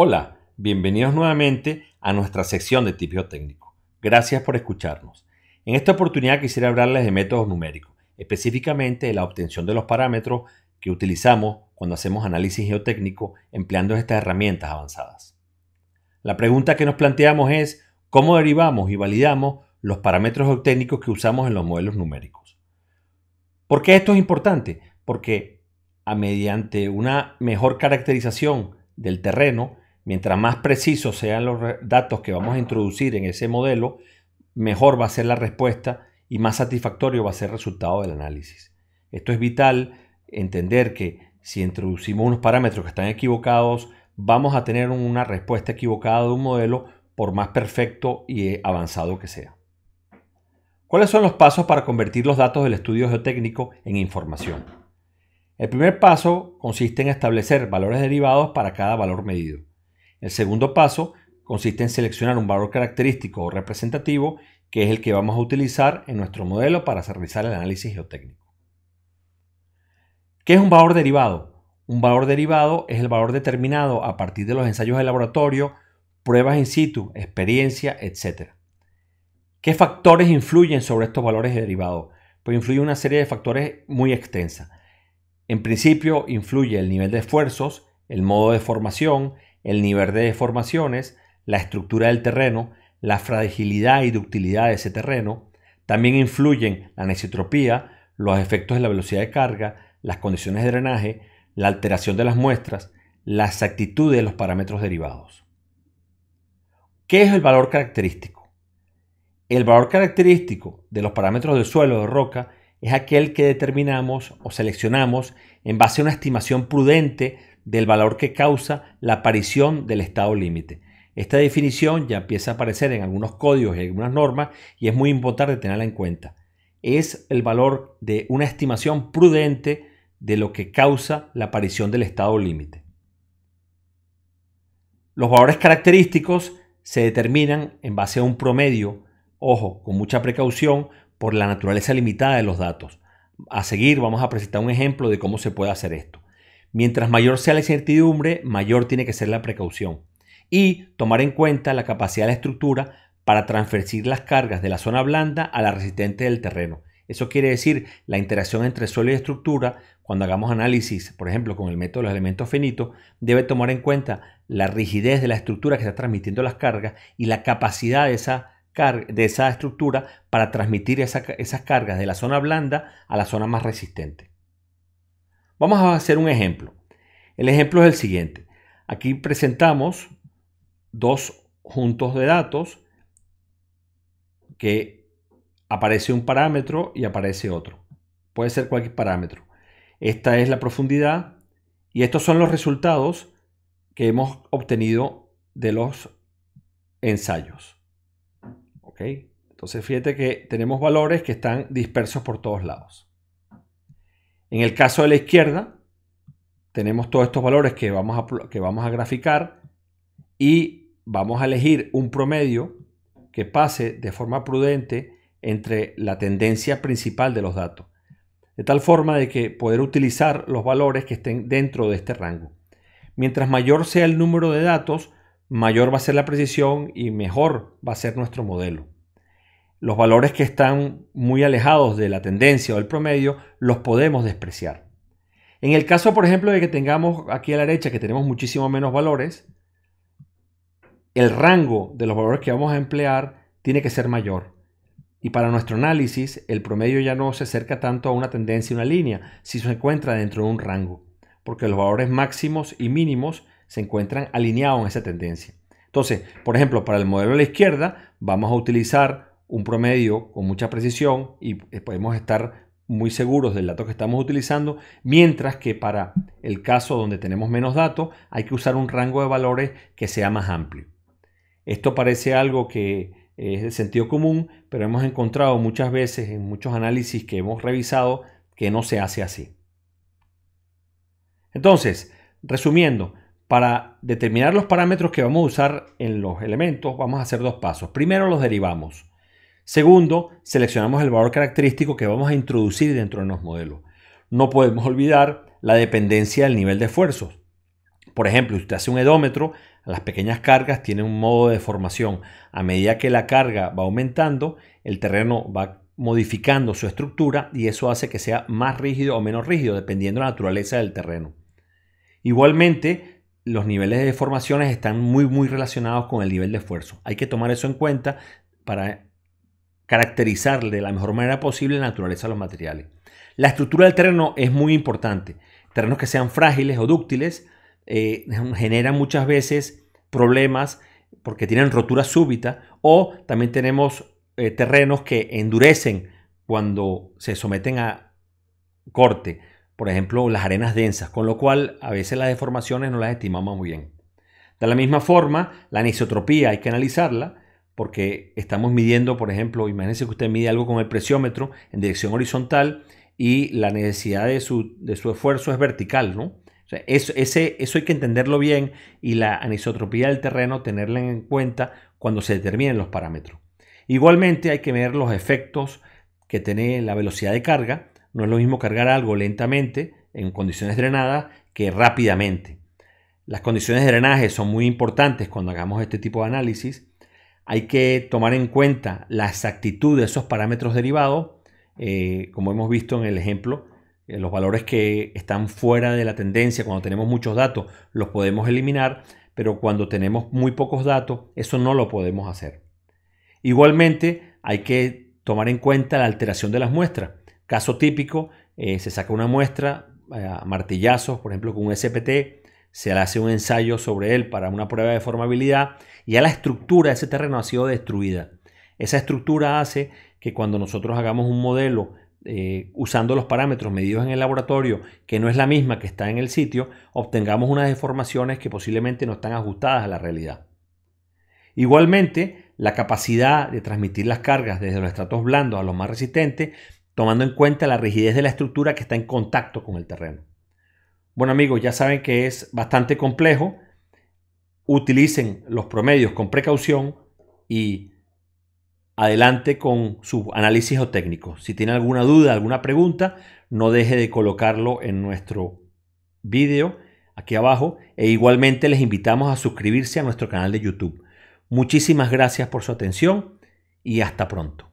Hola, bienvenidos nuevamente a nuestra sección de tipo Geotécnico. Gracias por escucharnos. En esta oportunidad quisiera hablarles de métodos numéricos, específicamente de la obtención de los parámetros que utilizamos cuando hacemos análisis geotécnico empleando estas herramientas avanzadas. La pregunta que nos planteamos es cómo derivamos y validamos los parámetros geotécnicos que usamos en los modelos numéricos. ¿Por qué esto es importante? Porque a mediante una mejor caracterización del terreno Mientras más precisos sean los datos que vamos a introducir en ese modelo, mejor va a ser la respuesta y más satisfactorio va a ser el resultado del análisis. Esto es vital entender que si introducimos unos parámetros que están equivocados, vamos a tener una respuesta equivocada de un modelo por más perfecto y eh, avanzado que sea. ¿Cuáles son los pasos para convertir los datos del estudio geotécnico en información? El primer paso consiste en establecer valores derivados para cada valor medido. El segundo paso consiste en seleccionar un valor característico o representativo que es el que vamos a utilizar en nuestro modelo para realizar el análisis geotécnico. ¿Qué es un valor derivado? Un valor derivado es el valor determinado a partir de los ensayos de laboratorio, pruebas in situ, experiencia, etc. ¿Qué factores influyen sobre estos valores derivados? Pues influye una serie de factores muy extensa. En principio influye el nivel de esfuerzos, el modo de formación, el nivel de deformaciones, la estructura del terreno, la fragilidad y ductilidad de ese terreno. También influyen la anisotropía, los efectos de la velocidad de carga, las condiciones de drenaje, la alteración de las muestras, la exactitud de los parámetros derivados. ¿Qué es el valor característico? El valor característico de los parámetros del suelo de roca es aquel que determinamos o seleccionamos en base a una estimación prudente del valor que causa la aparición del estado límite. Esta definición ya empieza a aparecer en algunos códigos y algunas normas y es muy importante tenerla en cuenta. Es el valor de una estimación prudente de lo que causa la aparición del estado límite. Los valores característicos se determinan en base a un promedio, ojo, con mucha precaución, por la naturaleza limitada de los datos. A seguir vamos a presentar un ejemplo de cómo se puede hacer esto. Mientras mayor sea la incertidumbre, mayor tiene que ser la precaución. Y tomar en cuenta la capacidad de la estructura para transferir las cargas de la zona blanda a la resistente del terreno. Eso quiere decir la interacción entre suelo y estructura, cuando hagamos análisis, por ejemplo, con el método de los elementos finitos, debe tomar en cuenta la rigidez de la estructura que está transmitiendo las cargas y la capacidad de esa, de esa estructura para transmitir esas cargas de la zona blanda a la zona más resistente. Vamos a hacer un ejemplo. El ejemplo es el siguiente. Aquí presentamos dos juntos de datos que aparece un parámetro y aparece otro. Puede ser cualquier parámetro. Esta es la profundidad y estos son los resultados que hemos obtenido de los ensayos. ¿Ok? Entonces fíjate que tenemos valores que están dispersos por todos lados. En el caso de la izquierda, tenemos todos estos valores que vamos a, que vamos a graficar y vamos a elegir un promedio que pase de forma prudente entre la tendencia principal de los datos, de tal forma de que poder utilizar los valores que estén dentro de este rango. Mientras mayor sea el número de datos, mayor va a ser la precisión y mejor va a ser nuestro modelo. Los valores que están muy alejados de la tendencia o del promedio los podemos despreciar. En el caso, por ejemplo, de que tengamos aquí a la derecha que tenemos muchísimo menos valores, el rango de los valores que vamos a emplear tiene que ser mayor. Y para nuestro análisis, el promedio ya no se acerca tanto a una tendencia, una línea, si se encuentra dentro de un rango, porque los valores máximos y mínimos se encuentran alineados en esa tendencia. Entonces, por ejemplo, para el modelo de la izquierda, vamos a utilizar un promedio con mucha precisión y eh, podemos estar muy seguros del dato que estamos utilizando, mientras que para el caso donde tenemos menos datos hay que usar un rango de valores que sea más amplio. Esto parece algo que eh, es de sentido común, pero hemos encontrado muchas veces en muchos análisis que hemos revisado que no se hace así. Entonces, resumiendo, para determinar los parámetros que vamos a usar en los elementos, vamos a hacer dos pasos. Primero los derivamos. Segundo, seleccionamos el valor característico que vamos a introducir dentro de los modelos. No podemos olvidar la dependencia del nivel de esfuerzos. Por ejemplo, si usted hace un edómetro, las pequeñas cargas tienen un modo de deformación. A medida que la carga va aumentando, el terreno va modificando su estructura y eso hace que sea más rígido o menos rígido, dependiendo de la naturaleza del terreno. Igualmente, los niveles de deformaciones están muy muy relacionados con el nivel de esfuerzo. Hay que tomar eso en cuenta para caracterizarle de la mejor manera posible la naturaleza de los materiales. La estructura del terreno es muy importante. Terrenos que sean frágiles o dúctiles eh, generan muchas veces problemas porque tienen rotura súbita o también tenemos eh, terrenos que endurecen cuando se someten a corte, por ejemplo las arenas densas, con lo cual a veces las deformaciones no las estimamos muy bien. De la misma forma, la anisotropía hay que analizarla porque estamos midiendo, por ejemplo, imagínense que usted mide algo con el presiómetro en dirección horizontal y la necesidad de su, esfuerzo es vertical, ¿no? eso hay que entenderlo bien y la anisotropía del terreno tenerla en cuenta cuando se determinen los parámetros. Igualmente hay que ver los efectos que tiene la velocidad de carga. No es lo mismo cargar algo lentamente en condiciones drenadas que rápidamente. Las condiciones de drenaje son muy importantes cuando hagamos este tipo de análisis hay que tomar en cuenta la exactitud de esos parámetros derivados, eh, como hemos visto en el ejemplo, eh, los valores que están fuera de la tendencia, cuando tenemos muchos datos, los podemos eliminar, pero cuando tenemos muy pocos datos, eso no lo podemos hacer. Igualmente, hay que tomar en cuenta la alteración de las muestras. Caso típico, eh, se saca una muestra a martillazos, por ejemplo, con un SPT, se hace un ensayo sobre él para una prueba de formabilidad y ya la estructura de ese terreno ha sido destruida. Esa estructura hace que cuando nosotros hagamos un modelo eh, usando los parámetros medidos en el laboratorio, que no es la misma que está en el sitio, obtengamos unas deformaciones que posiblemente no están ajustadas a la realidad. Igualmente, la capacidad de transmitir las cargas desde los estratos blandos a los más resistentes, tomando en cuenta la rigidez de la estructura que está en contacto con el terreno. Bueno amigos, ya saben que es bastante complejo. Utilicen los promedios con precaución y adelante con sus análisis o técnicos. Si tienen alguna duda, alguna pregunta, no deje de colocarlo en nuestro video aquí abajo e igualmente les invitamos a suscribirse a nuestro canal de YouTube. Muchísimas gracias por su atención y hasta pronto.